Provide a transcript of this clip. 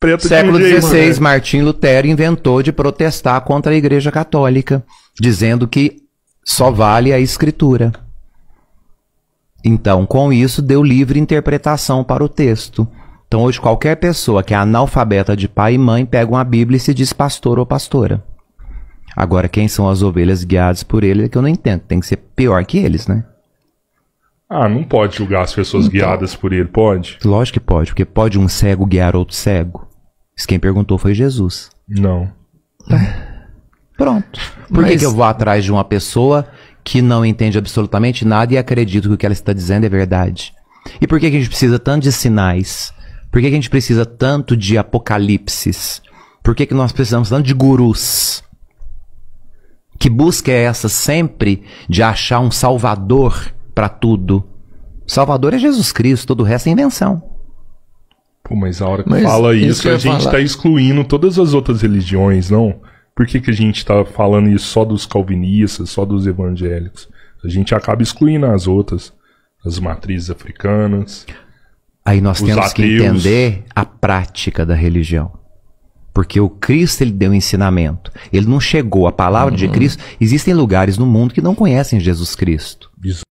preto Século XVI, Martim Lutero inventou de protestar contra a Igreja Católica, dizendo que só vale a Escritura. Então, com isso, deu livre interpretação para o texto. Então, hoje, qualquer pessoa que é analfabeta de pai e mãe pega uma Bíblia e se diz pastor ou pastora. Agora, quem são as ovelhas guiadas por ele é que eu não entendo. Tem que ser pior que eles, né? Ah, não pode julgar as pessoas então, guiadas por ele, pode? Lógico que pode, porque pode um cego guiar outro cego. Se quem perguntou foi Jesus. Não. Tá. Pronto. Por Mas... que eu vou atrás de uma pessoa que não entende absolutamente nada e acredito que o que ela está dizendo é verdade? E por que, que a gente precisa tanto de sinais? Por que, que a gente precisa tanto de apocalipses? Por que, que nós precisamos tanto de gurus? Que busca é essa sempre de achar um salvador para tudo? Salvador é Jesus Cristo, todo o resto é invenção. Pô, mas a hora que mas fala isso, isso a gente está excluindo todas as outras religiões, não? Por que, que a gente está falando isso só dos calvinistas, só dos evangélicos? A gente acaba excluindo as outras, as matrizes africanas. Aí nós temos ateus. que entender a prática da religião. Porque o Cristo ele deu ensinamento. Ele não chegou. A palavra uhum. de Cristo. Existem lugares no mundo que não conhecem Jesus Cristo. Isso.